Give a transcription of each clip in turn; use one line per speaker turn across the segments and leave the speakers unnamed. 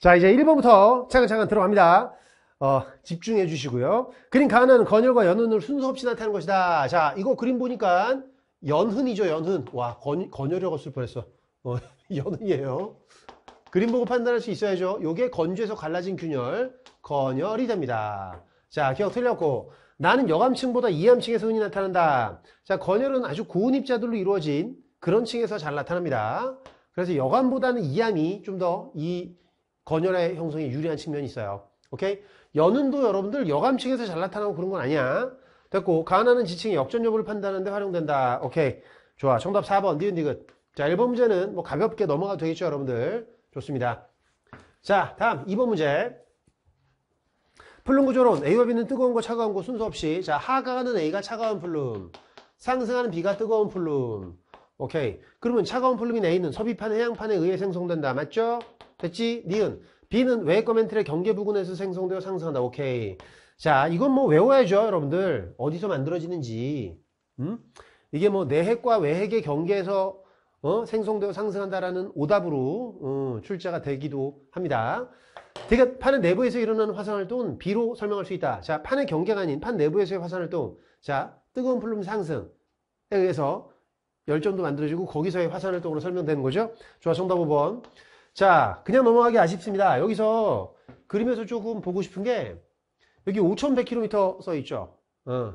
자, 이제 1번부터 차근차근 들어갑니다. 어, 집중해 주시고요. 그림 가은는 건열과 연운을 순서 없이 나타낸 것이다. 자, 이거 그림 보니까 연흔이죠, 연흔. 와, 건, 건열이라고 쓸 뻔했어. 어, 연흔이에요. 그림 보고 판단할 수 있어야죠. 요게 건조에서 갈라진 균열, 건열이 됩니다. 자, 기억 틀렸고. 나는 여감층보다 이암층에서 흔히 나타난다. 자, 건열은 아주 고운 입자들로 이루어진 그런 층에서 잘 나타납니다. 그래서 여감보다는 이암이 좀더이 건열의 형성에 유리한 측면이 있어요. 오케이? 연은도 여러분들 여감 층에서 잘 나타나고 그런 건 아니야. 됐고 가난한 지층의 역전 여부를 판단하는데 활용된다. 오케이. 좋아. 정답 4번 니은 니은. 자 1번 문제는 뭐 가볍게 넘어가도 되겠죠 여러분들. 좋습니다. 자 다음 2번 문제. 플룸 구조론 A와 B는 뜨거운 거 차가운 거 순서 없이 자 하강하는 A가 차가운 플룸 상승하는 B가 뜨거운 플룸 오케이. 그러면 차가운 폴루민 A는 서비판 해양판에 의해 생성된다. 맞죠? 됐지? 니은. B는 외거멘트의 경계 부근에서 생성되어 상승한다. 오케이. 자, 이건 뭐 외워야죠, 여러분들. 어디서 만들어지는지. 음? 이게 뭐 내핵과 외핵의 경계에서 어? 생성되어 상승한다라는 오답으로 어, 출제가 되기도 합니다. 되게 판의 내부에서 일어나는 화산활동은 B로 설명할 수 있다. 자, 판의 경계가 아닌 판 내부에서의 화산활동. 자, 뜨거운 플룸 상승에 의해서 열정도 만들어지고 거기서의 화산을 통으로 설명되는 거죠. 좋아, 정답 5번. 자, 그냥 넘어가기 아쉽습니다. 여기서 그림에서 조금 보고 싶은 게 여기 5,100km 써 있죠. 어,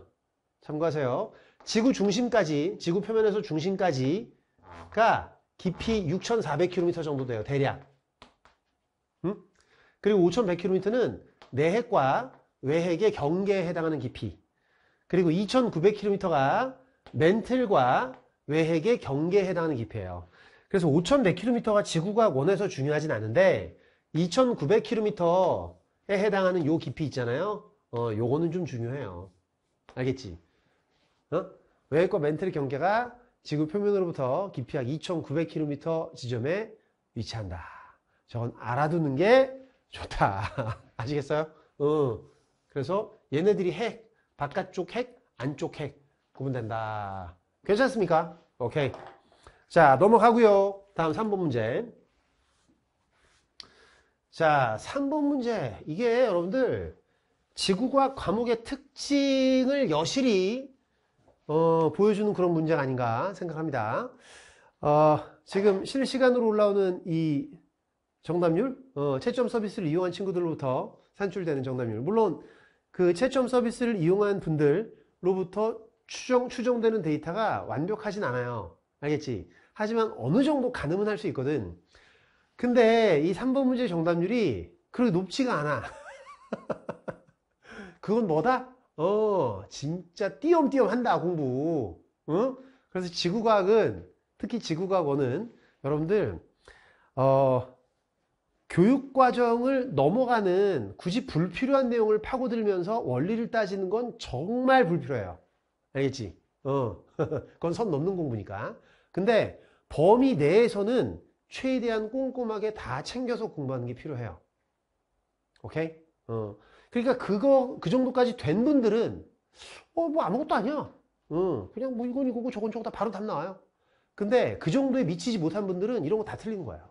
참고하세요. 지구 중심까지, 지구 표면에서 중심까지가 깊이 6,400km 정도 돼요. 대략. 음? 그리고 5,100km는 내핵과 외핵의 경계에 해당하는 깊이. 그리고 2,900km가 멘틀과 외핵의 경계에 해당하는 깊이예요 그래서 5,100km가 지구가 원해서 중요하진 않은데 2,900km에 해당하는 요 깊이 있잖아요. 어, 요거는 좀 중요해요. 알겠지? 어? 외핵과 멘틀의 경계가 지구 표면으로부터 깊이 약 2,900km 지점에 위치한다. 저건 알아두는 게 좋다. 아시겠어요? 어. 그래서 얘네들이 핵, 바깥쪽 핵, 안쪽 핵 구분된다. 괜찮습니까? 오케이. 자, 넘어가고요. 다음 3번 문제. 자, 3번 문제. 이게 여러분들 지구과학 과목의 특징을 여실히 어, 보여주는 그런 문제가 아닌가 생각합니다. 어, 지금 실시간으로 올라오는 이 정답률, 어, 채점 서비스를 이용한 친구들로부터 산출되는 정답률. 물론 그 채점 서비스를 이용한 분들로부터 추정, 추정되는 데이터가 완벽하진 않아요 알겠지? 하지만 어느 정도 가늠은 할 수 있거든 근데 이 3번 문제 정답률이 그렇게 높지가 않아 그건 뭐다? 어 진짜 띄엄띄엄 한다 공부 응? 어? 그래서 지구과학은 특히 지구과학원은 여러분들 어, 교육과정을 넘어가는 굳이 불필요한 내용을 파고들면서 원리를 따지는 건 정말 불필요해요 알겠지? 어. 그건 선 넘는 공부니까. 근데 범위 내에서는 최대한 꼼꼼하게 다 챙겨서 공부하는 게 필요해요. 오케이? 어. 그러니까 그거, 그 정도까지 된 분들은, 어, 뭐 아무것도 아니야. 어, 그냥 뭐 이건 이거고 저건 저거 다 바로 답 나와요. 근데 그 정도에 미치지 못한 분들은 이런 거 다 틀린 거예요.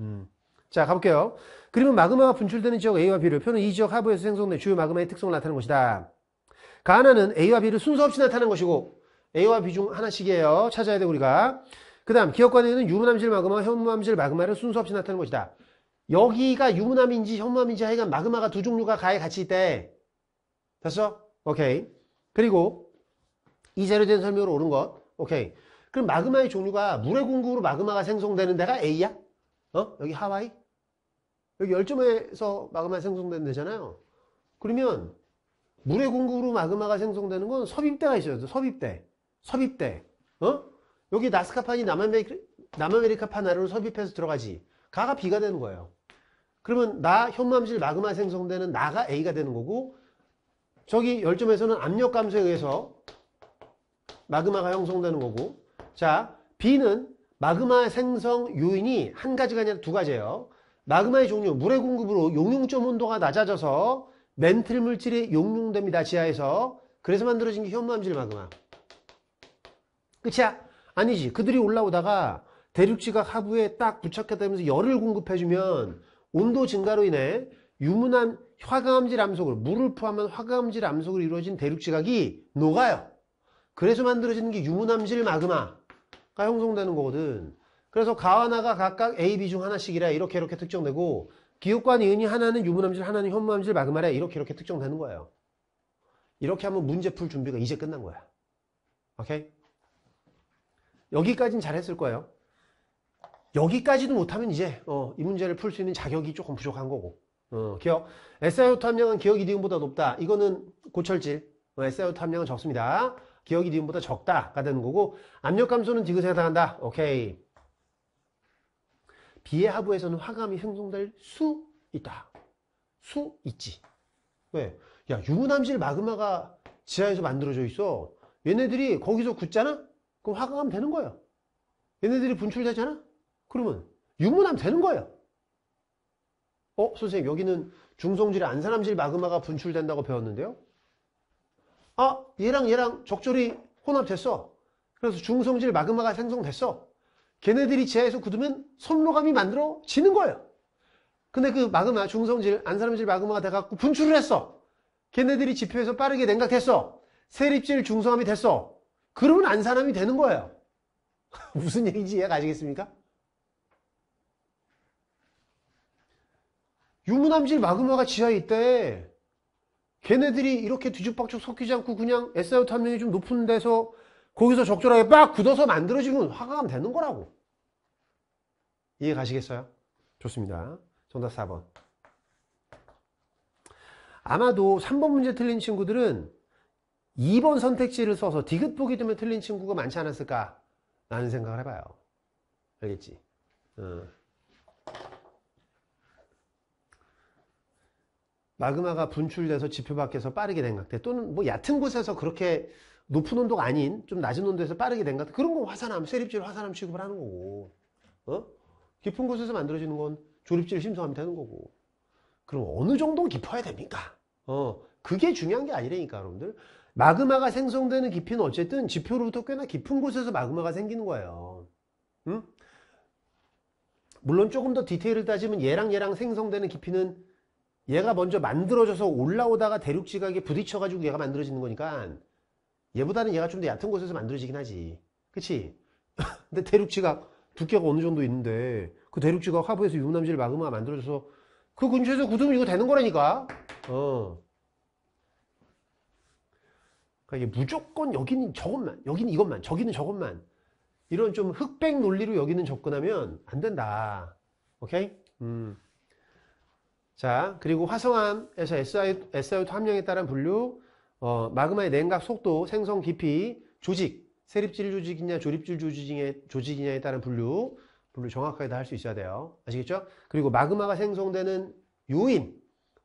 음. 자, 가볼게요. 그러면 마그마가 분출되는 지역 A와 B를 표는 이 지역 하부에서 생성된 주요 마그마의 특성을 나타낸 것이다. 가나는 A와 B를 순서 없이 나타낸 것이고 A와 B 중 하나씩이에요. 찾아야 돼 우리가. 그 다음 기억관에는 유부남실 마그마, 현무암실 마그마를 순서 없이 나타낸 것이다. 여기가 유부남인지 현무암인지 하여간 마그마가 두 종류가 가에 같이 있대. 됐어? 오케이. 그리고 이자료에 대한 설명으로 옳은 것. 오케이. 그럼 마그마의 종류가 물의 공급으로 마그마가 생성되는 데가 A야? 어? 여기 하와이? 여기 열점에서 마그마 생성되는 데잖아요. 그러면 물의 공급으로 마그마가 생성되는 건 섭입대가 있어요. 섭입대. 섭입대. 어? 여기 나스카판이 남아메리카, 남아메리카판 아래로 섭입해서 들어가지. 가가 B가 되는 거예요. 그러면 나 현mam질 마그마 생성되는 나가 A가 되는 거고 저기 열점에서는 압력 감소에 의해서 마그마가 형성되는 거고 자 B는 마그마 생성 요인이 한 가지가 아니라 두 가지예요. 마그마의 종류, 물의 공급으로 용융점 온도가 낮아져서 멘틀 물질이 용융됩니다. 지하에서. 그래서 만들어진 게 현무암질 마그마. 끝이야? 아니지. 그들이 올라오다가 대륙지각 하부에 딱 부착했다면서 열을 공급해주면 온도 증가로 인해 유문한 화강암질 암석으로 물을 포함한 화강암질 암석으로 이루어진 대륙지각이 녹아요. 그래서 만들어지는 게 유문암질 마그마가 형성되는 거거든. 그래서 가와나가 각각 A, B 중 하나씩이라 이렇게 이렇게 특정되고 기억과 니은이 하나는 유부남질, 하나는 현무남질, 마그마래 이렇게 이렇게 특정되는 거예요. 이렇게 하면 문제 풀 준비가 이제 끝난 거야. 오케이? 여기까지는 잘했을 거예요. 여기까지도 못하면 이제 어, 이 문제를 풀 수 있는 자격이 조금 부족한 거고 어, 기억 SIO2 함량은 기억 이니은보다 높다. 이거는 고철질 어, SIO2 함량은 적습니다. 기억 이니은보다 적다가 되는 거고 압력 감소는 디귿에 해당한다. 오케이. 비의 하부에서는 화감이 형성될 수 있다. 수 있지. 왜? 야, 유부남질 마그마가 지하에서 만들어져 있어. 얘네들이 거기서 굳잖아? 그럼 화가감 되는 거야. 얘네들이 분출되잖아? 그러면 유부남 되는 거야. 어, 선생님, 여기는 중성질, 안산암질 마그마가 분출된다고 배웠는데요? 아, 얘랑 얘랑 적절히 혼합됐어. 그래서 중성질 마그마가 생성됐어. 걔네들이 지하에서 굳으면 손로감이 만들어지는 거예요. 근데 그 마그마, 중성질, 안산음질 마그마가 돼갖고 분출을 했어. 걔네들이 지표에서 빠르게 냉각했어 세립질 중성함이 됐어. 그러면 안산암이 되는 거예요. 무슨 얘기인지 이해가 가시겠습니까? 유무암질 마그마가 지하에 있대. 걔네들이 이렇게 뒤죽박죽 섞이지 않고 그냥 SIO 탄면이 좀 높은 데서 거기서 적절하게 빡 굳어서 만들어지면 화가감 되는 거라고. 이해 가시겠어요? 좋습니다. 정답 4번. 아마도 3번 문제 틀린 친구들은 2번 선택지를 써서 디귿 보기 때문에 틀린 친구가 많지 않았을까? 라는 생각을 해봐요. 알겠지? 어. 마그마가 분출돼서 지표 밖에서 빠르게 냉각돼 또는 뭐 얕은 곳에서 그렇게 높은 온도가 아닌 좀 낮은 온도에서 빠르게 된 것 같아. 그런 건 화산암, 세립질 화산암 취급을 하는 거고 어? 깊은 곳에서 만들어지는 건 조립질 심소하면 되는 거고 그럼 어느 정도 깊어야 됩니까? 어, 그게 중요한 게 아니라니까 여러분들 마그마가 생성되는 깊이는 어쨌든 지표로부터 꽤나 깊은 곳에서 마그마가 생기는 거예요 응? 물론 조금 더 디테일을 따지면 얘랑 얘랑 생성되는 깊이는 얘가 먼저 만들어져서 올라오다가 대륙 지각에 부딪혀 가지고 얘가 만들어지는 거니까 얘보다는 얘가 좀 더 얕은 곳에서 만들어지긴 하지 그치? 근데 대륙지각 두께가 어느 정도 있는데 그 대륙지각 화부에서 유부남지를 마그마가 만들어져서 그 근처에서 굳으면 이거 되는 거라니까 어. 그러니까 이게 무조건 여기는 저것만 여기는 이것만 저기는 저것만 이런 좀 흑백 논리로 여기는 접근하면 안 된다 오케이? 음. 자 그리고 화성암에서 SI, SIO2 함량에 따른 분류 어, 마그마의 냉각 속도, 생성 깊이, 조직, 세립질 조직이냐 조립질 조직이냐, 조직이냐에 따른 분류, 분류 정확하게 다 할 수 있어야 돼요. 아시겠죠? 그리고 마그마가 생성되는 요인에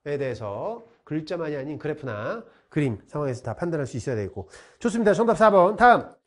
대해서 글자만이 아닌 그래프나 그림 상황에서 다 판단할 수 있어야 되고 좋습니다. 정답 4번. 다음.